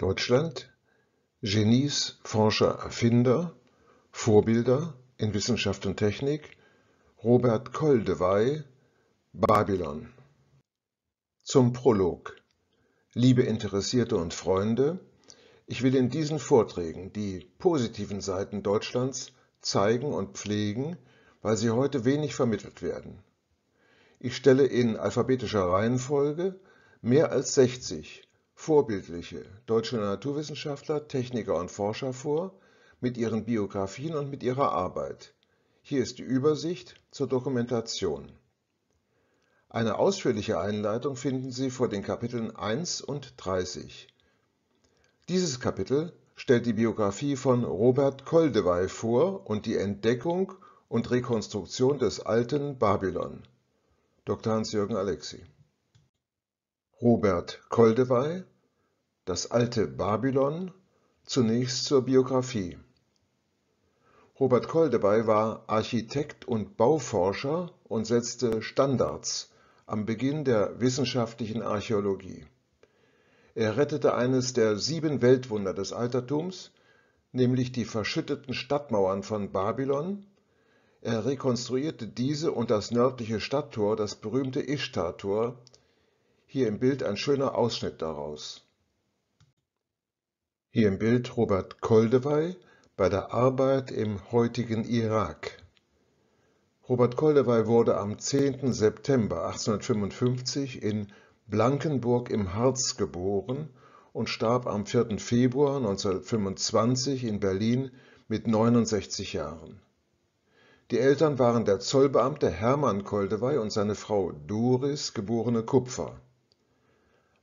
Deutschland: Genies, Forscher, Erfinder, Vorbilder in Wissenschaft und Technik: Robert Koldewey, Babylon. Zum Prolog Liebe Interessierte und Freunde, ich will in diesen Vorträgen die positiven Seiten Deutschlands zeigen und pflegen, weil sie heute wenig vermittelt werden. Ich stelle in alphabetischer Reihenfolge mehr als 60 vorbildliche deutsche Naturwissenschaftler, Techniker und Forscher vor, mit ihren Biografien und mit ihrer Arbeit. Hier ist die Übersicht zur Dokumentation. Eine ausführliche Einleitung finden Sie vor den Kapiteln 1 und 30. Dieses Kapitel stellt die Biografie von Robert Koldewey vor und die Entdeckung und Rekonstruktion des alten Babylon. Dr. Hans-Jürgen Alexi Robert Koldewey das alte Babylon zunächst zur Biografie. Robert Koldewey war Architekt und Bauforscher und setzte Standards am Beginn der wissenschaftlichen Archäologie. Er rettete eines der sieben Weltwunder des Altertums, nämlich die verschütteten Stadtmauern von Babylon. Er rekonstruierte diese und das nördliche Stadttor, das berühmte Ishtar-Tor. Hier im Bild ein schöner Ausschnitt daraus. Hier im Bild Robert Koldewey bei der Arbeit im heutigen Irak. Robert Koldewey wurde am 10. September 1855 in Blankenburg im Harz geboren und starb am 4. Februar 1925 in Berlin mit 69 Jahren. Die Eltern waren der Zollbeamte Hermann Koldewey und seine Frau Doris, geborene Kupfer.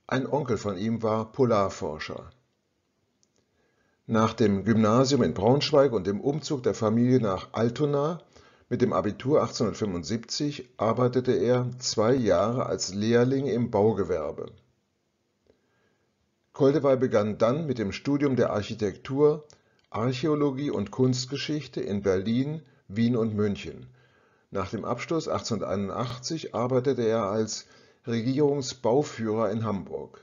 Ein Onkel von ihm war Polarforscher. Nach dem Gymnasium in Braunschweig und dem Umzug der Familie nach Altona mit dem Abitur 1875 arbeitete er zwei Jahre als Lehrling im Baugewerbe. Koldewey begann dann mit dem Studium der Architektur, Archäologie und Kunstgeschichte in Berlin, Wien und München. Nach dem Abschluss 1881 arbeitete er als Regierungsbauführer in Hamburg.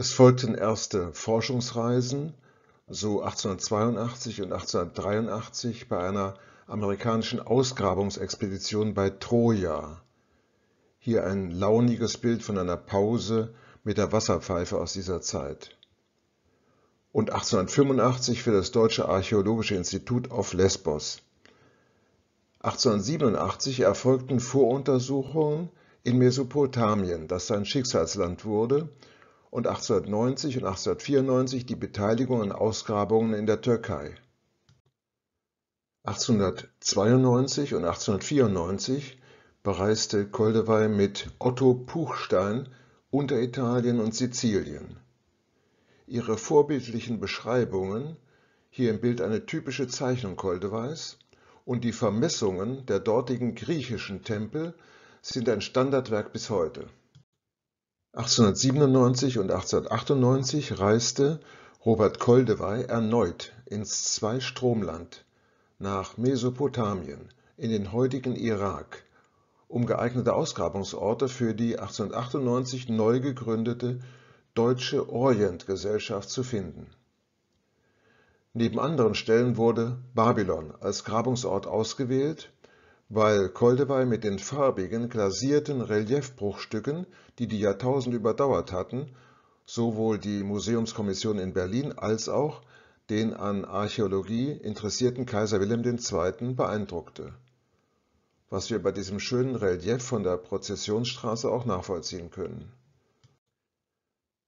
Es folgten erste Forschungsreisen, so 1882 und 1883 bei einer amerikanischen Ausgrabungsexpedition bei Troja. Hier ein launiges Bild von einer Pause mit der Wasserpfeife aus dieser Zeit. Und 1885 für das Deutsche Archäologische Institut auf Lesbos. 1887 erfolgten Voruntersuchungen in Mesopotamien, das sein Schicksalsland wurde, und 1890 und 1894 die Beteiligung an Ausgrabungen in der Türkei. 1892 und 1894 bereiste Koldewey mit Otto Puchstein Unteritalien und Sizilien. Ihre vorbildlichen Beschreibungen, hier im Bild eine typische Zeichnung Koldeweys, und die Vermessungen der dortigen griechischen Tempel sind ein Standardwerk bis heute. 1897 und 1898 reiste Robert Koldewey erneut ins Zweistromland nach Mesopotamien in den heutigen Irak, um geeignete Ausgrabungsorte für die 1898 neu gegründete Deutsche Orientgesellschaft zu finden. Neben anderen Stellen wurde Babylon als Grabungsort ausgewählt weil Koldewey mit den farbigen, glasierten Reliefbruchstücken, die die Jahrtausende überdauert hatten, sowohl die Museumskommission in Berlin als auch den an Archäologie interessierten Kaiser Wilhelm II. beeindruckte. Was wir bei diesem schönen Relief von der Prozessionsstraße auch nachvollziehen können.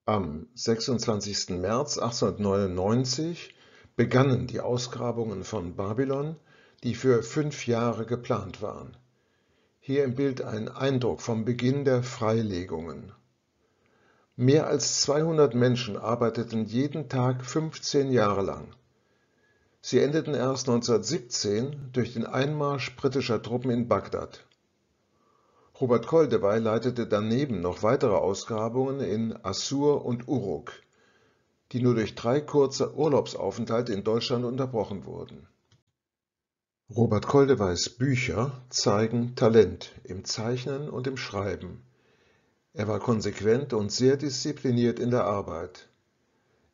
Am 26. März 1899 begannen die Ausgrabungen von Babylon die für fünf Jahre geplant waren. Hier im Bild ein Eindruck vom Beginn der Freilegungen. Mehr als 200 Menschen arbeiteten jeden Tag 15 Jahre lang. Sie endeten erst 1917 durch den Einmarsch britischer Truppen in Bagdad. Robert Koldewey leitete daneben noch weitere Ausgrabungen in Assur und Uruk, die nur durch drei kurze Urlaubsaufenthalte in Deutschland unterbrochen wurden Robert Koldeweis Bücher zeigen Talent im Zeichnen und im Schreiben. Er war konsequent und sehr diszipliniert in der Arbeit.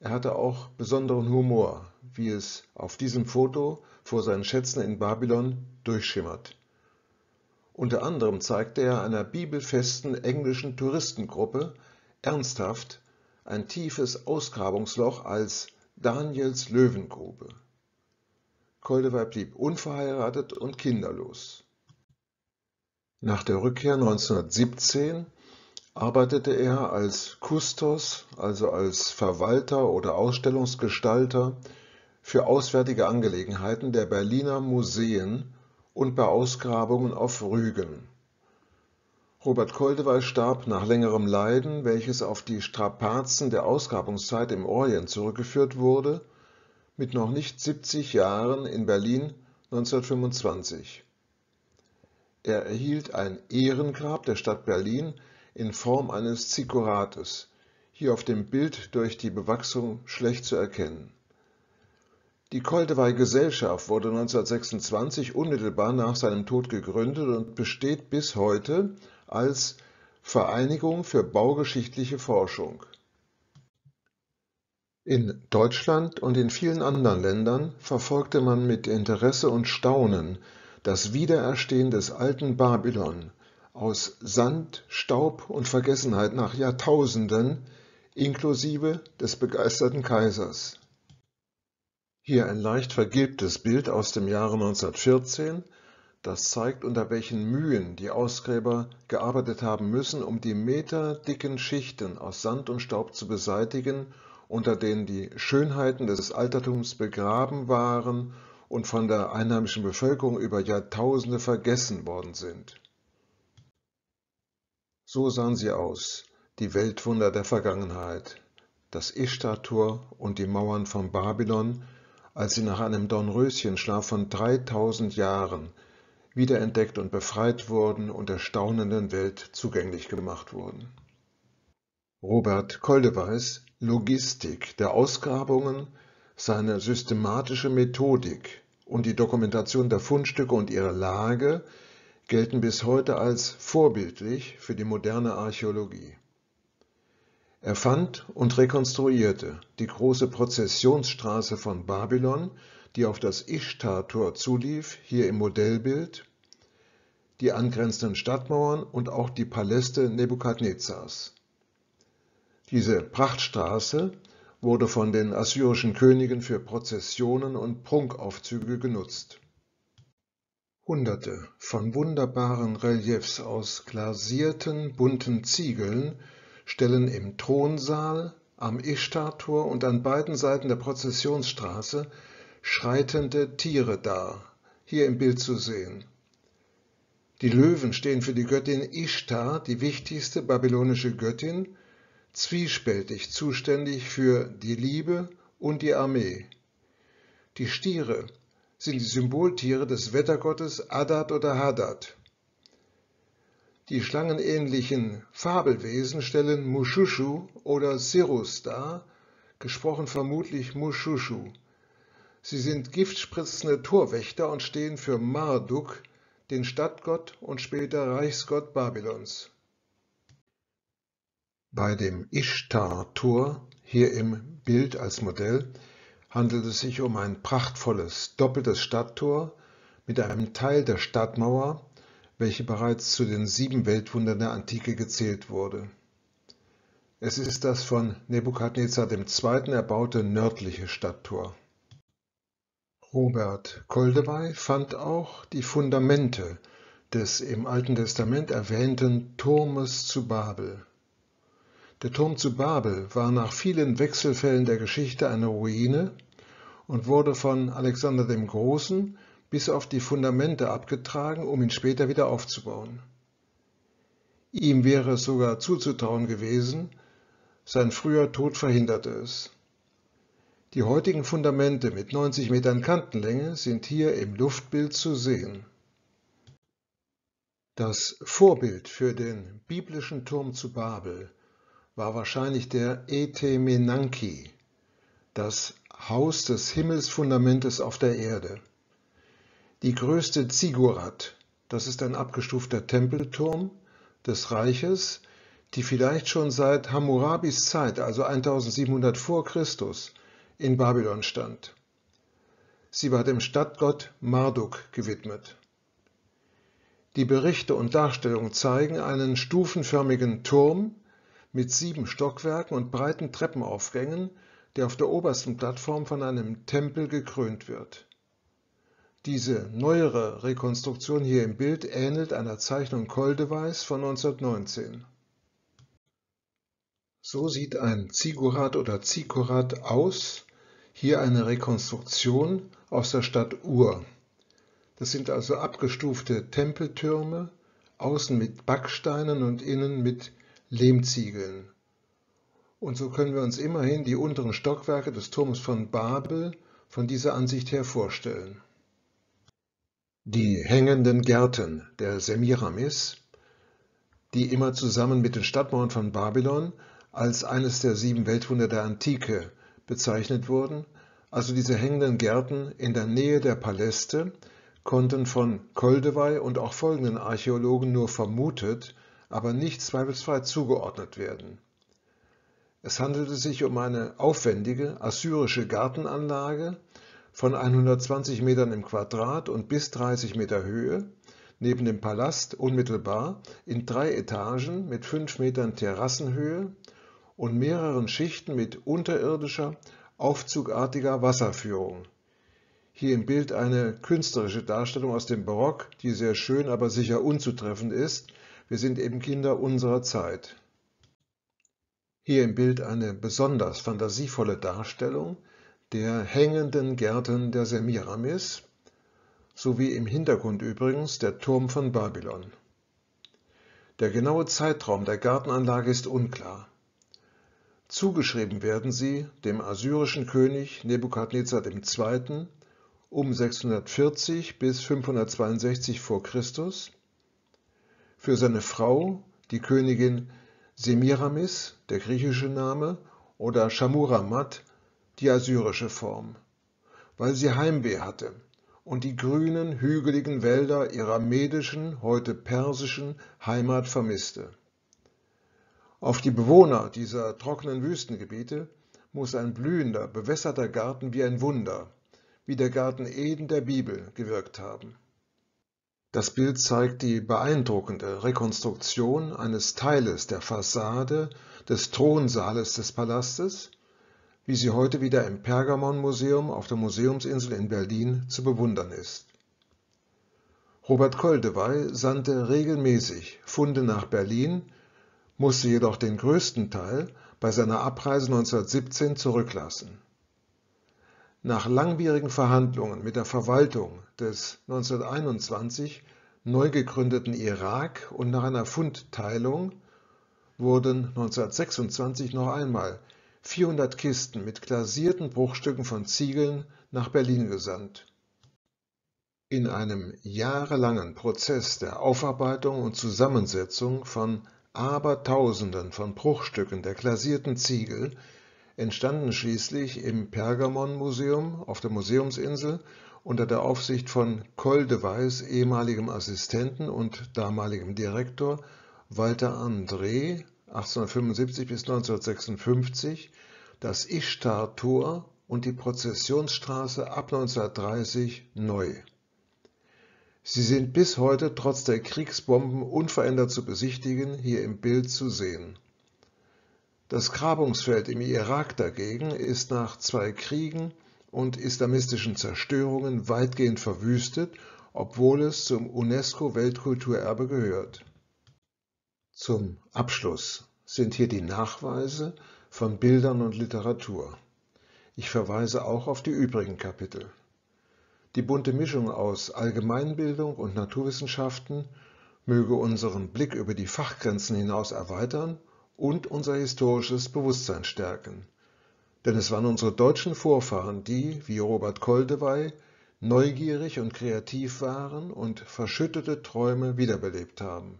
Er hatte auch besonderen Humor, wie es auf diesem Foto vor seinen Schätzen in Babylon durchschimmert. Unter anderem zeigte er einer bibelfesten englischen Touristengruppe ernsthaft ein tiefes Ausgrabungsloch als Daniels Löwengrube Koldewey blieb unverheiratet und kinderlos. Nach der Rückkehr 1917 arbeitete er als Kustos, also als Verwalter oder Ausstellungsgestalter für auswärtige Angelegenheiten der Berliner Museen und bei Ausgrabungen auf Rügen. Robert Koldewey starb nach längerem Leiden, welches auf die Strapazen der Ausgrabungszeit im Orient zurückgeführt wurde mit noch nicht 70 Jahren in Berlin 1925. Er erhielt ein Ehrengrab der Stadt Berlin in Form eines Zikkurates, hier auf dem Bild durch die Bewachsung schlecht zu erkennen. Die Koldewey Gesellschaft wurde 1926 unmittelbar nach seinem Tod gegründet und besteht bis heute als Vereinigung für baugeschichtliche Forschung. In Deutschland und in vielen anderen Ländern verfolgte man mit Interesse und Staunen das Wiedererstehen des alten Babylon aus Sand, Staub und Vergessenheit nach Jahrtausenden, inklusive des begeisterten Kaisers. Hier ein leicht vergilbtes Bild aus dem Jahre 1914, das zeigt, unter welchen Mühen die Ausgräber gearbeitet haben müssen, um die meterdicken Schichten aus Sand und Staub zu beseitigen unter denen die Schönheiten des Altertums begraben waren und von der einheimischen Bevölkerung über Jahrtausende vergessen worden sind. So sahen sie aus, die Weltwunder der Vergangenheit, das ishtar tor und die Mauern von Babylon, als sie nach einem Dornröschenschlaf von 3000 Jahren wiederentdeckt und befreit wurden und der staunenden Welt zugänglich gemacht wurden. Robert Koldeweis Logistik der Ausgrabungen, seine systematische Methodik und die Dokumentation der Fundstücke und ihrer Lage gelten bis heute als vorbildlich für die moderne Archäologie. Er fand und rekonstruierte die große Prozessionsstraße von Babylon, die auf das ishtar tor zulief, hier im Modellbild, die angrenzenden Stadtmauern und auch die Paläste Nebukadnezars. Diese Prachtstraße wurde von den assyrischen Königen für Prozessionen und Prunkaufzüge genutzt. Hunderte von wunderbaren Reliefs aus glasierten bunten Ziegeln stellen im Thronsaal, am ishtar tor und an beiden Seiten der Prozessionsstraße schreitende Tiere dar, hier im Bild zu sehen. Die Löwen stehen für die Göttin Ishtar, die wichtigste babylonische Göttin zwiespältig zuständig für die Liebe und die Armee. Die Stiere sind die Symboltiere des Wettergottes Adad oder Hadad. Die schlangenähnlichen Fabelwesen stellen Mushushu oder Sirus dar, gesprochen vermutlich Mushushu. Sie sind giftspritzende Torwächter und stehen für Marduk, den Stadtgott und später Reichsgott Babylons. Bei dem ishtar tor hier im Bild als Modell, handelt es sich um ein prachtvolles doppeltes Stadttor mit einem Teil der Stadtmauer, welche bereits zu den sieben Weltwundern der Antike gezählt wurde. Es ist das von Nebukadnezar II. erbaute nördliche Stadttor. Robert Koldewey fand auch die Fundamente des im Alten Testament erwähnten Turmes zu Babel. Der Turm zu Babel war nach vielen Wechselfällen der Geschichte eine Ruine und wurde von Alexander dem Großen bis auf die Fundamente abgetragen, um ihn später wieder aufzubauen. Ihm wäre es sogar zuzutrauen gewesen, sein früher Tod verhinderte es. Die heutigen Fundamente mit 90 Metern Kantenlänge sind hier im Luftbild zu sehen. Das Vorbild für den biblischen Turm zu Babel war wahrscheinlich der Etemenanki, das „Haus des Himmelsfundamentes auf der Erde“. Die größte Ziggurat, das ist ein abgestufter Tempelturm des Reiches, die vielleicht schon seit Hammurabis Zeit, also 1700 vor Christus, in Babylon stand. Sie war dem Stadtgott Marduk gewidmet. Die Berichte und Darstellungen zeigen einen stufenförmigen Turm mit sieben Stockwerken und breiten Treppenaufgängen, der auf der obersten Plattform von einem Tempel gekrönt wird. Diese neuere Rekonstruktion hier im Bild ähnelt einer Zeichnung Koldeweys von 1919. So sieht ein Zigurat oder Zikorat aus, hier eine Rekonstruktion aus der Stadt Ur. Das sind also abgestufte Tempeltürme, außen mit Backsteinen und innen mit Lehmziegeln. Und so können wir uns immerhin die unteren Stockwerke des Turms von Babel von dieser Ansicht her vorstellen. Die hängenden Gärten der Semiramis, die immer zusammen mit den Stadtmauern von Babylon als eines der sieben Weltwunder der Antike bezeichnet wurden, also diese hängenden Gärten in der Nähe der Paläste, konnten von Koldewey und auch folgenden Archäologen nur vermutet aber nicht zweifelsfrei zugeordnet werden. Es handelte sich um eine aufwendige assyrische Gartenanlage von 120 Metern im Quadrat und bis 30 Meter Höhe, neben dem Palast unmittelbar in drei Etagen mit fünf Metern Terrassenhöhe und mehreren Schichten mit unterirdischer, aufzugartiger Wasserführung. Hier im Bild eine künstlerische Darstellung aus dem Barock, die sehr schön, aber sicher unzutreffend ist wir sind eben Kinder unserer Zeit. Hier im Bild eine besonders fantasievolle Darstellung der hängenden Gärten der Semiramis, sowie im Hintergrund übrigens der Turm von Babylon. Der genaue Zeitraum der Gartenanlage ist unklar. Zugeschrieben werden sie dem assyrischen König Nebukadnezar II. um 640 bis 562 v. Chr für seine Frau, die Königin Semiramis, der griechische Name, oder Shamuramat, die assyrische Form, weil sie Heimweh hatte und die grünen, hügeligen Wälder ihrer medischen, heute persischen Heimat vermisste. Auf die Bewohner dieser trockenen Wüstengebiete muss ein blühender, bewässerter Garten wie ein Wunder, wie der Garten Eden der Bibel, gewirkt haben. Das Bild zeigt die beeindruckende Rekonstruktion eines Teiles der Fassade des Thronsaales des Palastes, wie sie heute wieder im Pergamon-Museum auf der Museumsinsel in Berlin zu bewundern ist. Robert Koldewey sandte regelmäßig Funde nach Berlin, musste jedoch den größten Teil bei seiner Abreise 1917 zurücklassen nach langwierigen Verhandlungen mit der Verwaltung des 1921 neu gegründeten Irak und nach einer Fundteilung wurden 1926 noch einmal 400 Kisten mit glasierten Bruchstücken von Ziegeln nach Berlin gesandt. In einem jahrelangen Prozess der Aufarbeitung und Zusammensetzung von Abertausenden von Bruchstücken der glasierten Ziegel entstanden schließlich im Pergamon-Museum auf der Museumsinsel unter der Aufsicht von Col de Weiss, ehemaligem Assistenten und damaligem Direktor Walter André 1875 bis 1956, das ishtar tor und die Prozessionsstraße ab 1930 neu. Sie sind bis heute trotz der Kriegsbomben unverändert zu besichtigen, hier im Bild zu sehen das Grabungsfeld im Irak dagegen ist nach zwei Kriegen und islamistischen Zerstörungen weitgehend verwüstet, obwohl es zum UNESCO-Weltkulturerbe gehört. Zum Abschluss sind hier die Nachweise von Bildern und Literatur. Ich verweise auch auf die übrigen Kapitel. Die bunte Mischung aus Allgemeinbildung und Naturwissenschaften möge unseren Blick über die Fachgrenzen hinaus erweitern und unser historisches Bewusstsein stärken. Denn es waren unsere deutschen Vorfahren, die, wie Robert Koldewey, neugierig und kreativ waren und verschüttete Träume wiederbelebt haben.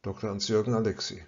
Dr. Hans-Jürgen Alexi